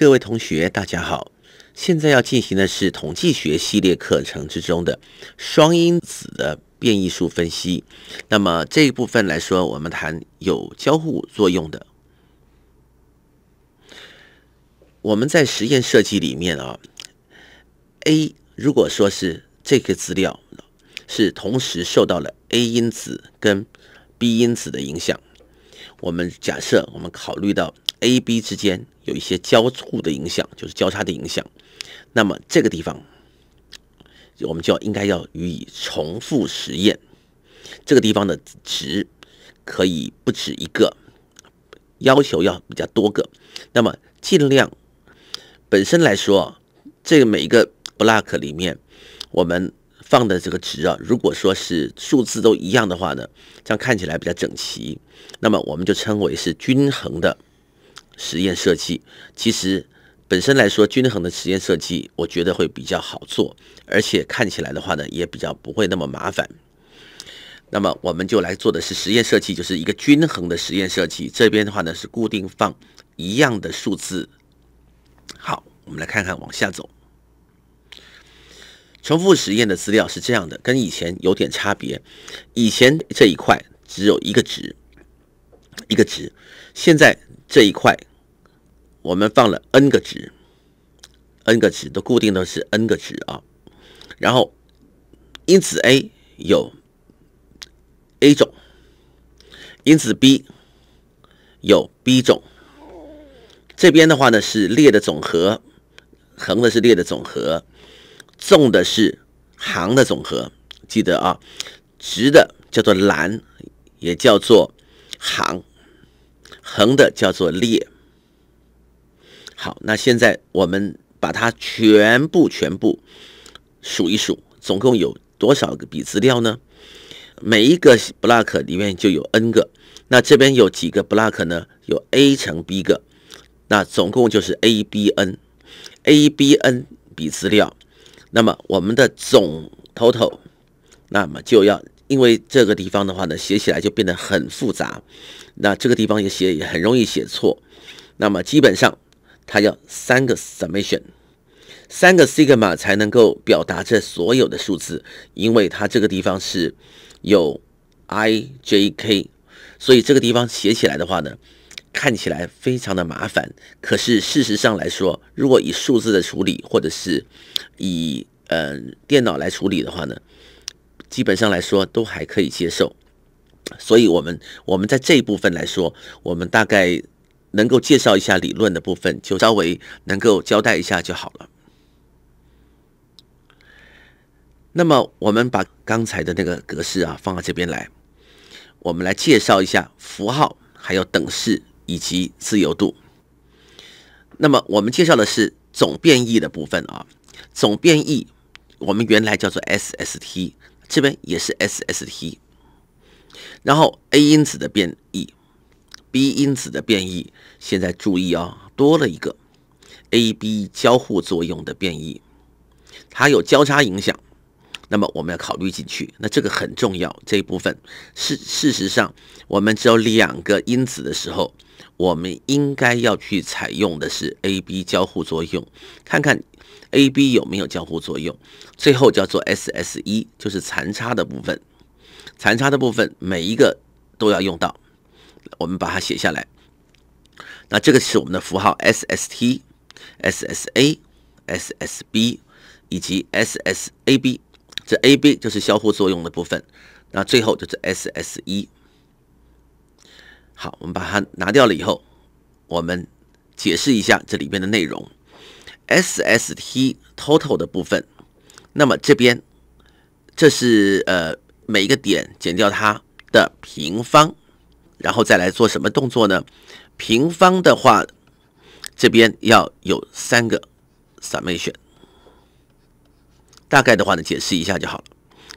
各位同学，大家好！现在要进行的是统计学系列课程之中的双因子的变异数分析。那么这一部分来说，我们谈有交互作用的。我们在实验设计里面啊，A 如果说是这个资料是同时受到了 A 因子跟 B 因子的影响，我们假设我们考虑到。A、B 之间有一些交错的影响，就是交叉的影响。那么这个地方，我们就要应该要予以重复实验。这个地方的值可以不止一个，要求要比较多个。那么尽量本身来说，这个每一个 block 里面，我们放的这个值啊，如果说是数字都一样的话呢，这样看起来比较整齐。那么我们就称为是均衡的。实验设计其实本身来说，均衡的实验设计，我觉得会比较好做，而且看起来的话呢，也比较不会那么麻烦。那么我们就来做的是实验设计，就是一个均衡的实验设计。这边的话呢，是固定放一样的数字。好，我们来看看往下走。重复实验的资料是这样的，跟以前有点差别。以前这一块只有一个值，一个值，现在这一块。我们放了 n 个值，n 个值都固定的是 n 个值啊。然后，因子 A 有 A 种，因子 B 有 B 种。这边的话呢是列的总和，横的是列的总和，纵的是行的总和。记得啊，直的叫做栏，也叫做行，横的叫做列。好，那现在我们把它全部全部数一数，总共有多少个笔资料呢？每一个 block 里面就有 n 个，那这边有几个 block 呢？有 a 乘 b 个，那总共就是 a b n，a b n 笔资料。那么我们的总 total，那么就要因为这个地方的话呢，写起来就变得很复杂，那这个地方也写也很容易写错。那么基本上。它要三个 summation，三个 sigma 才能够表达这所有的数字，因为它这个地方是有 i j k，所以这个地方写起来的话呢，看起来非常的麻烦。可是事实上来说，如果以数字的处理，或者是以呃电脑来处理的话呢，基本上来说都还可以接受。所以，我们我们在这一部分来说，我们大概。能够介绍一下理论的部分，就稍微能够交代一下就好了。那么我们把刚才的那个格式啊放到这边来，我们来介绍一下符号、还有等式以及自由度。那么我们介绍的是总变异的部分啊，总变异我们原来叫做 SST，这边也是 SST，然后 A 因子的变异。B 因子的变异，现在注意哦，多了一个 A B 交互作用的变异，它有交叉影响，那么我们要考虑进去。那这个很重要，这一部分事事实上，我们只有两个因子的时候，我们应该要去采用的是 A B 交互作用，看看 A B 有没有交互作用。最后叫做 S S 一就是残差的部分，残差的部分每一个都要用到。我们把它写下来，那这个是我们的符号 SST、SSA、SSB 以及 SSAB，这 AB 就是相互作用的部分，那最后就是 SSE。好，我们把它拿掉了以后，我们解释一下这里边的内容。SST total 的部分，那么这边这是呃每一个点减掉它的平方。然后再来做什么动作呢？平方的话，这边要有三个 summation。大概的话呢，解释一下就好了。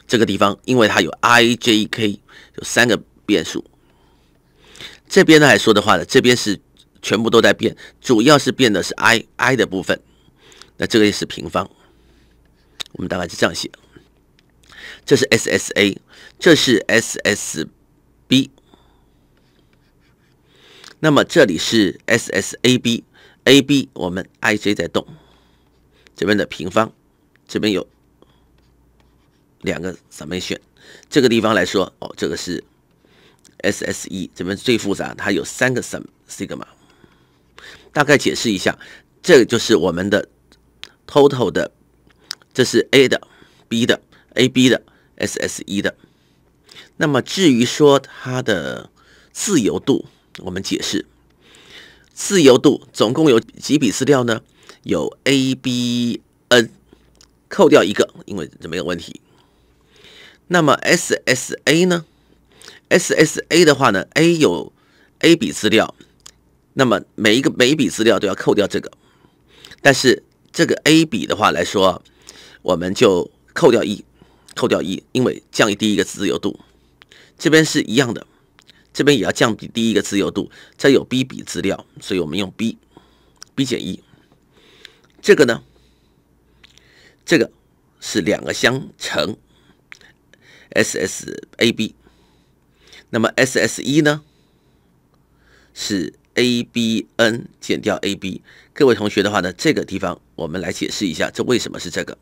这个地方，因为它有 i j k，有三个变数。这边呢来说的话呢，这边是全部都在变，主要是变的是 i i 的部分。那这个也是平方。我们大概是这样写。这是 s s a，这是 s s。那么这里是 S S A B A B，我们 I J 在动，这边的平方，这边有两个什么选？这个地方来说，哦，这个是 S S E，这边最复杂，它有三个什么西格玛？大概解释一下，这个就是我们的 total 的，这是 A 的、B 的、A B 的、S S E 的。那么至于说它的自由度。我们解释自由度总共有几笔资料呢？有 a b n，扣掉一个，因为这没有问题。那么 s s a 呢？s s a 的话呢，a 有 a 笔资料，那么每一个每一笔资料都要扣掉这个，但是这个 a 笔的话来说，我们就扣掉一，扣掉一，因为降低一个自由度。这边是一样的。这边也要降低第一个自由度，这有 b 比资料，所以我们用 b，b 减一。这个呢，这个是两个相乘，SSAB。那么 s s 一呢，是 ABN 减掉 AB。各位同学的话呢，这个地方我们来解释一下，这为什么是这个？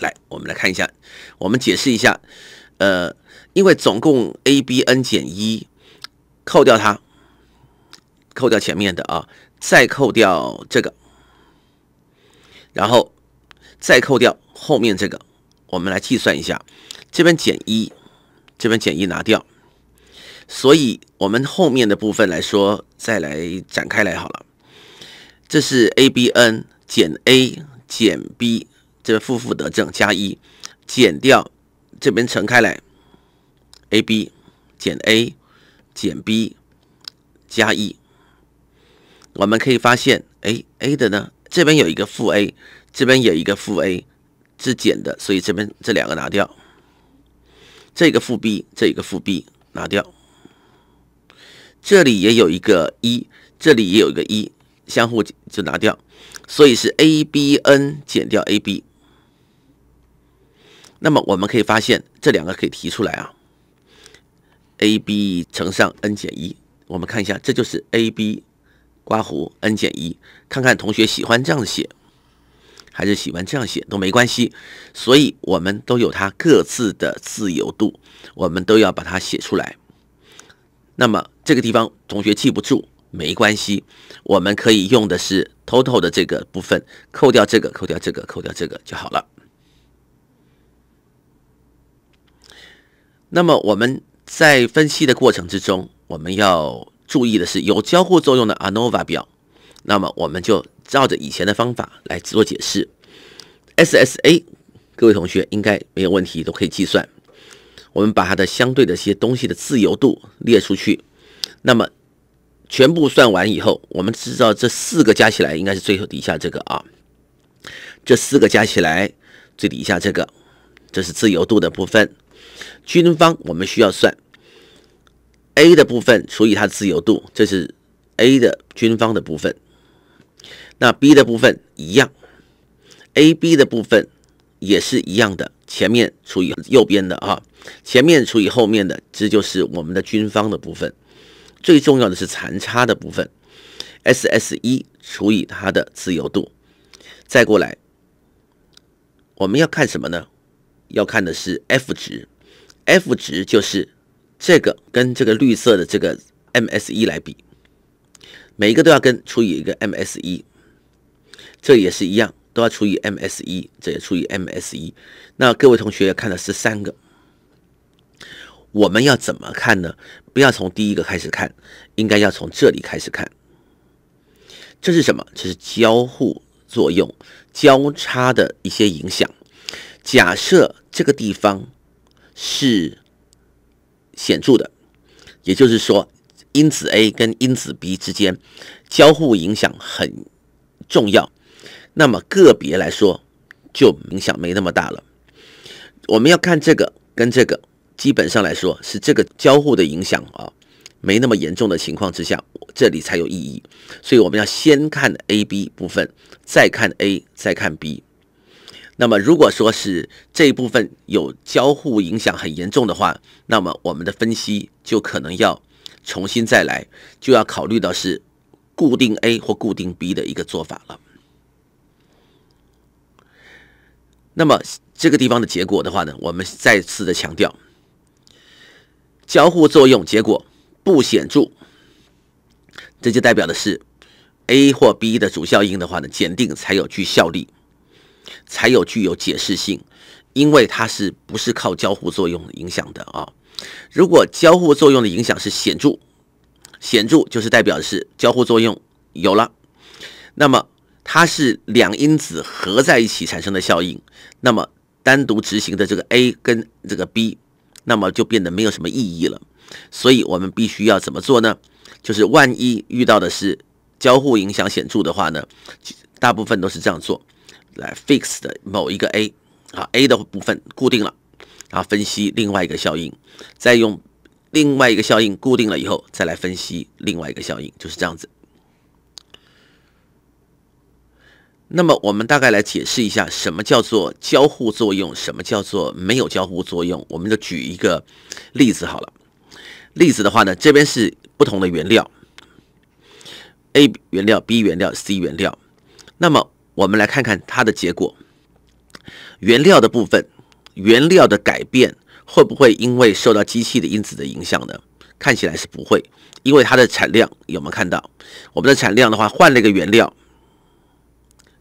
来，我们来看一下，我们解释一下。呃，因为总共 a b n 减一，扣掉它，扣掉前面的啊，再扣掉这个，然后再扣掉后面这个，我们来计算一下，这边减一，这边减一拿掉，所以我们后面的部分来说，再来展开来好了，这是 a b n 减 a 减 b，这个负负得正，加一，减掉。这边乘开来，a b 减 a 减 b 加 e，我们可以发现，哎，a 的呢，这边有一个负 a，这边有一个负 a 是减的，所以这边这两个拿掉，这个负 b，这一个负 b 拿掉，这里也有一个一，这里也有一个一，相互就拿掉，所以是 a b n 减掉 a b。那么我们可以发现，这两个可以提出来啊，a b 乘上 n 减一，我们看一下，这就是 a b 刮弧 n 减一，看看同学喜欢这样写还是喜欢这样写都没关系，所以我们都有它各自的自由度，我们都要把它写出来。那么这个地方同学记不住没关系，我们可以用的是 total 的这个部分，扣掉这个，扣掉这个，扣掉这个就好了。那么我们在分析的过程之中，我们要注意的是有交互作用的 ANOVA 表。那么我们就照着以前的方法来做解释。SSA，各位同学应该没有问题，都可以计算。我们把它的相对的一些东西的自由度列出去。那么全部算完以后，我们知道这四个加起来应该是最后底下这个啊，这四个加起来最底下这个，这是自由度的部分。均方我们需要算 a 的部分除以它自由度，这是 a 的均方的部分。那 b 的部分一样，a b 的部分也是一样的。前面除以右边的啊，前面除以后面的，这就是我们的均方的部分。最重要的是残差的部分，S S 一除以它的自由度。再过来，我们要看什么呢？要看的是 F 值，F 值就是这个跟这个绿色的这个 MSE 来比，每一个都要跟除以一个 MSE，这也是一样，都要除以 MSE，这也除以 MSE。那各位同学要看的是三个，我们要怎么看呢？不要从第一个开始看，应该要从这里开始看。这是什么？这是交互作用、交叉的一些影响。假设这个地方是显著的，也就是说，因子 A 跟因子 B 之间交互影响很重要。那么个别来说，就影响没那么大了。我们要看这个跟这个，基本上来说是这个交互的影响啊，没那么严重的情况之下，这里才有意义。所以我们要先看 A、B 部分，再看 A，再看 B。那么，如果说是这一部分有交互影响很严重的话，那么我们的分析就可能要重新再来，就要考虑到是固定 A 或固定 B 的一个做法了。那么这个地方的结果的话呢，我们再次的强调，交互作用结果不显著，这就代表的是 A 或 B 的主效应的话呢，检定才具有效力。才有具有解释性，因为它是不是靠交互作用影响的啊？如果交互作用的影响是显著，显著就是代表的是交互作用有了，那么它是两因子合在一起产生的效应，那么单独执行的这个 A 跟这个 B，那么就变得没有什么意义了。所以我们必须要怎么做呢？就是万一遇到的是交互影响显著的话呢，大部分都是这样做。来 fix 的某一个 a，啊 a 的部分固定了，然后分析另外一个效应，再用另外一个效应固定了以后，再来分析另外一个效应，就是这样子。那么我们大概来解释一下什么叫做交互作用，什么叫做没有交互作用。我们就举一个例子好了。例子的话呢，这边是不同的原料，a 原料、b 原料、c 原料，那么。我们来看看它的结果。原料的部分，原料的改变会不会因为受到机器的因子的影响呢？看起来是不会，因为它的产量有没有看到？我们的产量的话，换了一个原料，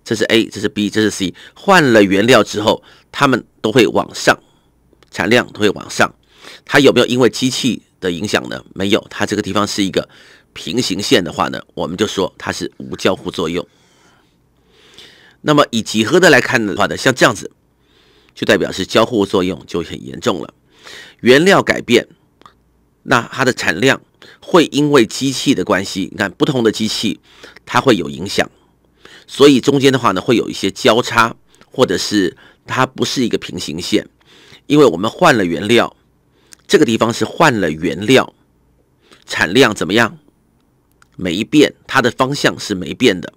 这是 A，这是 B，这是 C，换了原料之后，它们都会往上，产量都会往上。它有没有因为机器的影响呢？没有，它这个地方是一个平行线的话呢，我们就说它是无交互作用。那么以几何的来看的话呢，像这样子就代表是交互作用就很严重了。原料改变，那它的产量会因为机器的关系，你看不同的机器它会有影响，所以中间的话呢会有一些交叉，或者是它不是一个平行线，因为我们换了原料，这个地方是换了原料，产量怎么样？没变，它的方向是没变的。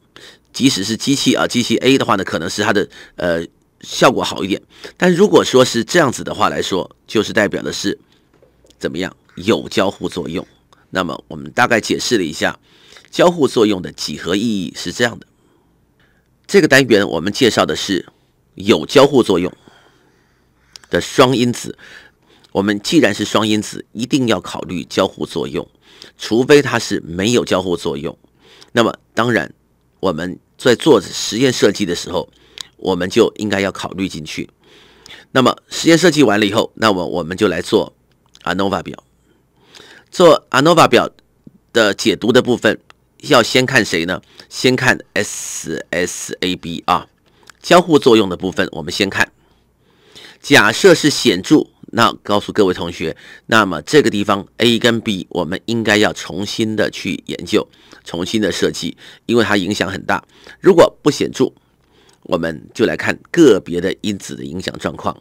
即使是机器啊，机器 A 的话呢，可能是它的呃效果好一点。但如果说是这样子的话来说，就是代表的是怎么样有交互作用。那么我们大概解释了一下，交互作用的几何意义是这样的。这个单元我们介绍的是有交互作用的双因子。我们既然是双因子，一定要考虑交互作用，除非它是没有交互作用。那么当然。我们在做实验设计的时候，我们就应该要考虑进去。那么实验设计完了以后，那么我们就来做 ANOVA 表。做 ANOVA 表的解读的部分，要先看谁呢？先看 SSAB 啊，交互作用的部分，我们先看。假设是显著。那告诉各位同学，那么这个地方 A 跟 B，我们应该要重新的去研究，重新的设计，因为它影响很大。如果不显著，我们就来看个别的因子的影响状况。